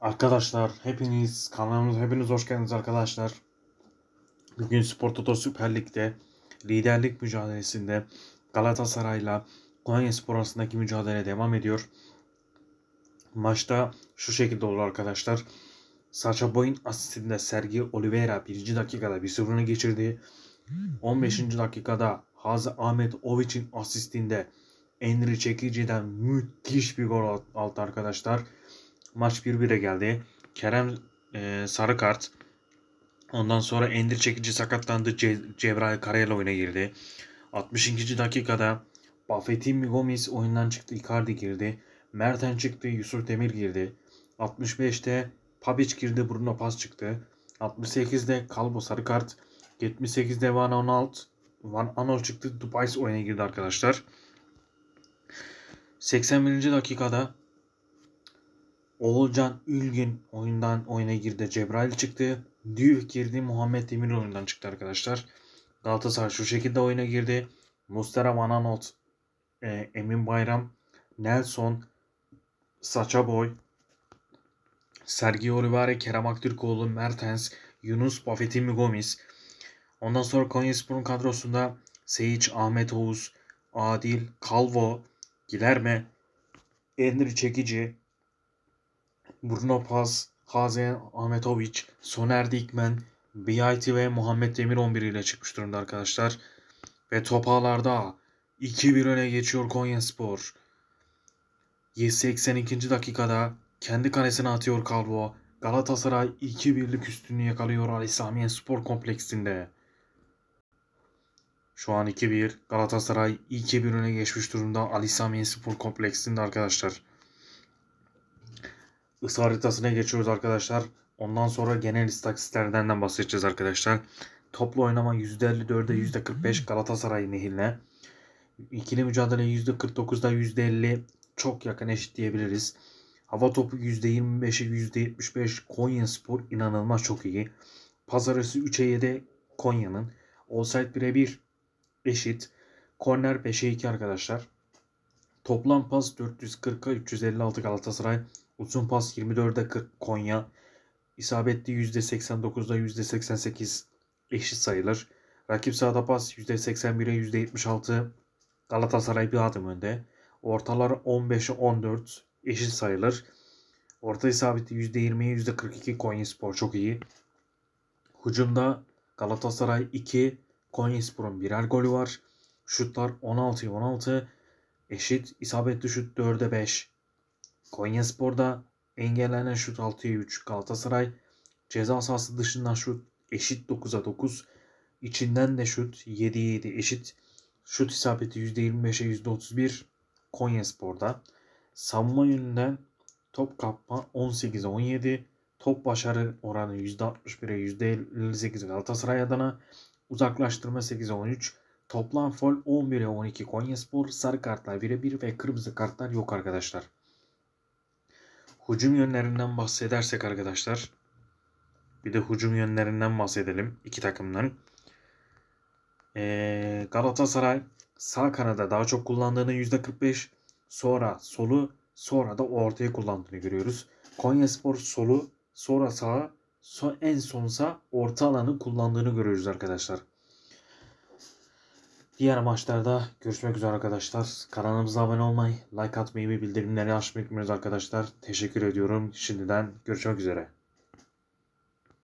Arkadaşlar hepiniz kanalımıza hepiniz hoş geldiniz arkadaşlar. Bugün Spor Toto Süper Lig'de liderlik mücadelesinde Galatasaray'la Konya Spor arasındaki mücadele devam ediyor. Maçta şu şekilde olur arkadaşlar. Sacha Boyin asistinde Sergi Oliveira 1. dakikada 1-0'ını geçirdi. 15. dakikada Hazi Ahmet Oviç'in asistinde Enri Çekici'den müthiş bir gol aldı arkadaşlar. Maç 1-1'e geldi. Kerem e, sarı kart. Ondan sonra Endir Çekici sakatlandı. Ce Cebrail Karayel oyuna girdi. 62. dakikada Buffetti Migomis oyundan çıktı. Icardi girdi. Merten çıktı. Yusuf Demir girdi. 65'te Pabic girdi. Bruno Pas çıktı. 68'de Kalbo sarı kart. 78'de Van Aanholt Van Aanholt çıktı. Dubai oyuna girdi arkadaşlar. 81. dakikada Oğulcan Ülgün oyundan oyuna girdi. Cebrail çıktı. Düğük girdi. Muhammed Demir oyundan çıktı arkadaşlar. Galatasaray şu şekilde oyuna girdi. Mustera Mananot, e, Emin Bayram, Nelson, Saça Boy, Sergio Olivari, Kerem Aktürkoğlu, Mertens, Yunus, Bafetimi Gomis. Ondan sonra Konyaspor'un kadrosunda Seyic, Ahmet Oğuz, Adil, Calvo, Gilerme, Enri Çekici, Bruno Paz, Hazen Ahmetovic, Soner Dikmen, BIT ve Muhammed Demir 11 ile çıkmış durumda arkadaşlar. Ve topalarda 2-1 öne geçiyor Konya Spor. 82. dakikada kendi kalesine atıyor Kalvo. Galatasaray 2-1'lik üstünü yakalıyor Ali Samiyen Spor Kompleksinde. Şu an 2-1 Galatasaray 2-1 öne geçmiş durumda Ali Samiyen Spor Kompleksinde arkadaşlar ısı haritasına geçiyoruz arkadaşlar. Ondan sonra genel istatistiklerden de bahsedeceğiz arkadaşlar. Toplu oynama %54'e %45 Galatasaray lehine. İkili mücadele %49'da %50 çok yakın eşit diyebiliriz. Hava topu %25'e %75 Konya Spor inanılmaz çok iyi. Pazar arası 3'e 7 Konya'nın. Olsaydı 1'e 1 eşit. Korner 5'e 2 arkadaşlar. Toplam pas 440'a 356 Galatasaray. Uzun pas 24'e 40 Konya. İsabetli %89'da %88 eşit sayılır. Rakip sahada pas %81'e %76 Galatasaray bir adım önde. Ortalar 15'e 14 eşit sayılır. Orta isabeti %20'ye %42 Konya Spor çok iyi. Hucumda Galatasaray 2, Konya Spor'un birer golü var. Şutlar 16'ya 16 eşit. İsabetli şut 4'e 5. Konyaspor'da engellenen şut 6'ya 3 Galatasaray ceza sahası dışından şut eşit 9'a 9 içinden de şut 7'ye 7 eşit şut isabeti %25'e %31 Konyaspor'da savunma yönünden top kapma 18'e 17 top başarı oranı %61'e %58 Galatasaray adına uzaklaştırma 8'e 13 toplam fol 11'e 12 Konyaspor sarı kartlar 1'e 1 ve kırmızı kartlar yok arkadaşlar. Hücum yönlerinden bahsedersek arkadaşlar. Bir de hücum yönlerinden bahsedelim iki takımdan. Ee, Galatasaray sağ kanada daha çok kullandığını %45 sonra solu sonra da ortaya kullandığını görüyoruz. Konyaspor solu sonra sağa so en sonsa orta alanı kullandığını görüyoruz arkadaşlar. Diğer maçlarda görüşmek üzere arkadaşlar. Kanalımıza abone olmayı, like atmayı ve bildirimleri açmayı unutmayınız arkadaşlar. Teşekkür ediyorum. Şimdiden görüşmek üzere.